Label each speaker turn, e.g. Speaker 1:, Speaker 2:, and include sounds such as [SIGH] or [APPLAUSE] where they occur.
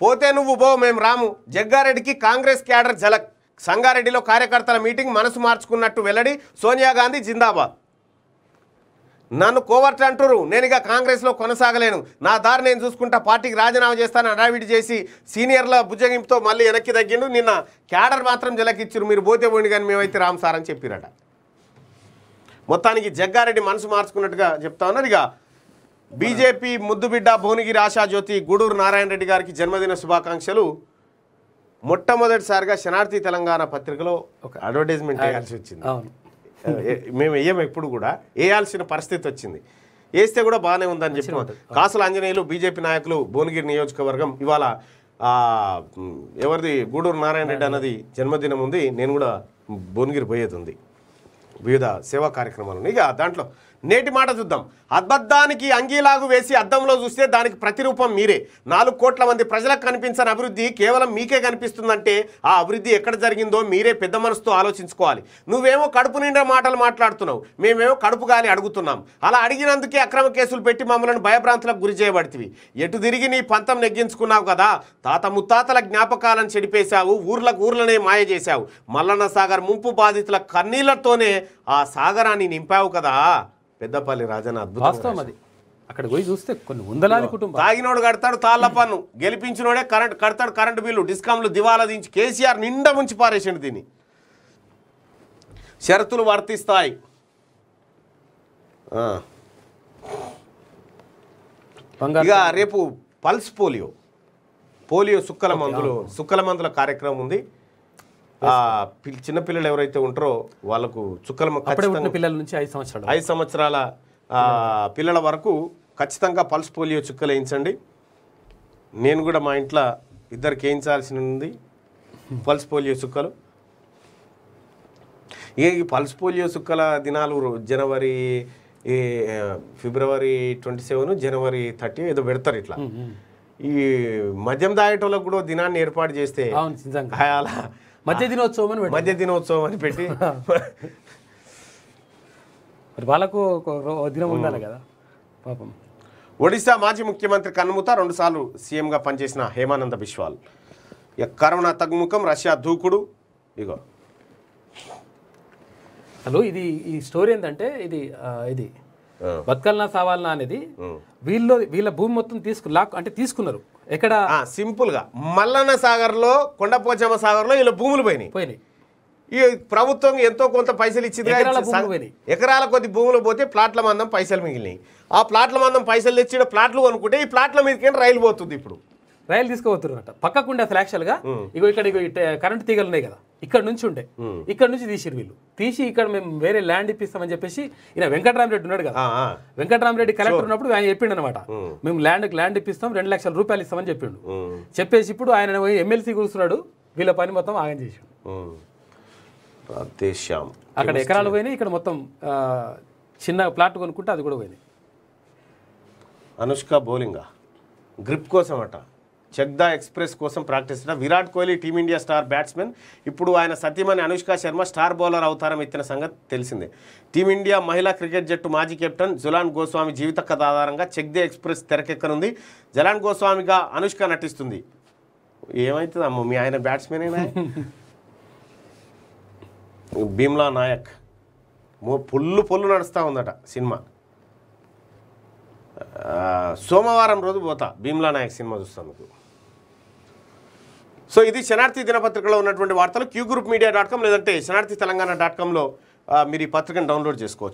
Speaker 1: పోతే నువ్వు బో మేము రాము జగ్గారెడ్డికి కాంగ్రెస్ క్యాడర్ జలక్ సంగారెడ్డిలో కార్యకర్తల మీటింగ్ మనసు మార్చుకున్నట్టు వెల్లడి సోనియా గాంధీ జిందాబాద్ నన్ను కోవర్ట్ అంటురు నేను ఇక కాంగ్రెస్లో కొనసాగలేను నా దారి నేను చూసుకుంటా పార్టీకి రాజీనామా చేస్తాను అడావిడి చేసి సీనియర్ల భుజగింపుతో మళ్ళీ వెనక్కి తగ్గిండు నిన్న క్యాడర్ మాత్రం జలకిచ్చురు మీరు పోతే పోండి కానీ మేమైతే రామ్ సార్ అని చెప్పిరట మొత్తానికి జగ్గారెడ్డి మనసు మార్చుకున్నట్టుగా చెప్తా ఉన్నారు ఇక బీజేపీ ముద్దుబిడ్డ భువనగిరి ఆశాజ్యోతి గూడూరు నారాయణ రెడ్డి గారికి జన్మదిన శుభాకాంక్షలు మొట్టమొదటిసారిగా శనార్థి తెలంగాణ పత్రికలో ఒక అడ్వర్టైజ్మెంట్ వేయాల్సి వచ్చింది మేము వేయం ఎప్పుడు కూడా వేయాల్సిన పరిస్థితి వచ్చింది వేస్తే కూడా బాగానే ఉందని చెప్పి కాసుల ఆంజనేయులు బీజేపీ నాయకులు భువనగిరి నియోజకవర్గం ఇవాళ ఎవరిది గూడూరు నారాయణ రెడ్డి అన్నది జన్మదినం ఉంది నేను కూడా భువనగిరి పోయేది ఉంది వివిధ సేవా కార్యక్రమాలు ఇక దాంట్లో నేటి మాట చూద్దాం అబద్ధానికి అంగీలాగు వేసి అద్దంలో చూస్తే దానికి ప్రతిరూపం మీరే నాలుగు కోట్ల మంది ప్రజలకు కనిపించని అభివృద్ధి కేవలం మీకే కనిపిస్తుందంటే ఆ అభివృద్ధి ఎక్కడ జరిగిందో మీరే పెద్ద మనసుతో ఆలోచించుకోవాలి నువ్వేమో కడుపు నిండా మాటలు మాట్లాడుతున్నావు మేమేమో కడుపు గాలి అడుగుతున్నాం అలా అడిగినందుకే అక్రమ కేసులు పెట్టి మమ్మల్ని భయభ్రాంతులకు గురి చేయబడితివి ఎటు తిరిగి నీ పంతం నెగ్గించుకున్నావు కదా తాత ముత్తాతల జ్ఞాపకాలను చెడిపేశావు ఊర్లకు ఊర్లనే మాయ చేశావు మల్లన్న సాగర్ ముంపు బాధితుల కన్నీళ్లతోనే ఆ సాగరాన్ని నింపావు కదా పెద్దపల్లి రాజన్న అద్భుతం
Speaker 2: అక్కడ పోయి చూస్తే కొన్ని వందలాది కుటుంబం
Speaker 1: తాగినోడు కడతాడు తాళ్ళ పన్ను గెలిపించినోడే కరెంట్ కడతాడు కరెంటు బిల్లు డిస్కాంలు దివాలా దించి కేసీఆర్ నిండా ముంచి పారేసిండు దీన్ని షరతులు వర్తిస్తాయి ఇక రేపు పల్స్ పోలియో పోలియో సుక్కల మందులు సుక్కల మందుల కార్యక్రమం ఉంది ఆ చిన్న పిల్లలు ఎవరైతే ఉంటారో వాళ్ళకు చుక్కల
Speaker 2: పిల్లల నుంచి ఐదు సంవత్సరాలు
Speaker 1: ఐదు సంవత్సరాల పిల్లల వరకు ఖచ్చితంగా పల్స్ పోలియో చుక్కలు వేయించండి నేను కూడా మా ఇంట్లో ఇద్దరికి వేయించాల్సిన ఉంది పల్స్ పోలియో చుక్కలు ఏ ఈ పల్స్ పోలియో చుక్కల దినాలు జనవరి ఫిబ్రవరి ట్వంటీ సెవెన్ జనవరి థర్టీ ఏదో పెడతారు ఇట్లా ఈ మద్యం దాయటంలో కూడా దినాన్ని ఏర్పాటు చేస్తే అలా మధ్య దినోత్సవం అని మధ్య దినోత్సవం అని పెట్టి మరి వాళ్ళకు
Speaker 2: దినం ఉండాలి కదా పాపం
Speaker 1: ఒడిశా మాజీ ముఖ్యమంత్రి కన్ముత రెండుసార్లు సీఎంగా పనిచేసిన హేమానంద బిశ్వాల్ ఇక కరోనా తగ్గుముఖం రష్యా దూకుడు ఇగో
Speaker 2: అసలు ఇది ఈ స్టోరీ ఏంటంటే ఇది ఇది బతకాలనా సావాలనా అనేది వీళ్ళు వీళ్ళ భూమి మొత్తం తీసుకు లాక్ అంటే తీసుకున్నారు
Speaker 1: ఎక్కడ సింపుల్ గా మల్లన్న సాగర్ లో కొండపోచమ్మ సాగర్ లో వీళ్ళ భూములు పోయినాయి పోయినాయి ఈ ప్రభుత్వం ఎంతో కొంత పైసలు ఇచ్చింది ఎకరాల కొద్ది భూములు పోతే ప్లాట్ల మందం పైసలు మిగిలినాయి ఆ ప్లాట్ల మందం పైసలు తెచ్చిన ప్లాట్లు కొనుక్కుంటే ఈ ప్లాట్ల మీదకి రైలు పోతుంది ఇప్పుడు
Speaker 2: రైలు పక్కకు ఉండే అసలు గా ఇగో ఇక్కడ ఇగో కరెంట్ తీగలు ఉన్నాయి కదా ఇక్కడ నుంచి ఉండే ఇక్కడ నుంచి తీసిరు వీళ్ళు తీసి ఇక్కడ మేము వేరే ల్యాండ్ ఇప్పిస్తామని చెప్పేసి ఈయన వెంకటరామరెడ్డి ఉన్నాడు కదా వెంకటరామరెడ్డి కలెక్టర్ ఉన్నప్పుడు ఆయన చెప్పిండు అనమాట మేము ల్యాండ్ ల్యాండ్ ఇప్పిస్తాం రెండు లక్షల రూపాయలు ఇస్తామని చెప్పిండు చెప్పేసి ఇప్పుడు ఆయన ఎమ్మెల్సీ కూర్చున్నాడు వీళ్ళ పని మొత్తం ఆగం
Speaker 1: చేసాడు అక్కడ ఎకరాలు
Speaker 2: పోయినాయి ఇక్కడ మొత్తం చిన్న ప్లాట్ కొనుక్కుంటే అది కూడా పోయినాయి
Speaker 1: అనుష్క బౌలింగా గ్రిప్ కోసం అట చెక్దా ఎక్స్ప్రెస్ కోసం practice Virat Kohli team India star batsmen ఇప్పుడు ఆయన సతీమణి అనుష్క శర్మ స్టార్ బౌలర్ అవతారం ఎత్తిన సంగతి తెలిసిందే టీమిండియా మహిళా క్రికెట్ జట్టు మాజీ కెప్టెన్ జులాన్ గోస్వామి జీవిత కథ ఆధారంగా చెక్దే ఎక్స్ప్రెస్ తెరకెక్కనుంది జలాన్ గోస్వామిగా అనుష్క నటిస్తుంది ఏమైతుంది అమ్మ మీ ఆయన బ్యాట్స్మెనేనా [LAUGHS] భీమ్లా నాయక్ పొల్లు పొల్లు నడుస్తూ ఉందట సినిమా సోమవారం రోజు పోతా భీమ్లా నాయక్ సినిమా చూస్తాను సో ఇది శనార్థి దినపత్రికలో ఉన్నటువంటి వార్తలు Q group media dot com లేదంటే శనార్థి తెలంగాణ డాట్ కామ్లో మీరు ఈ పత్రికను డౌన్లోడ్ చేసుకోవచ్చు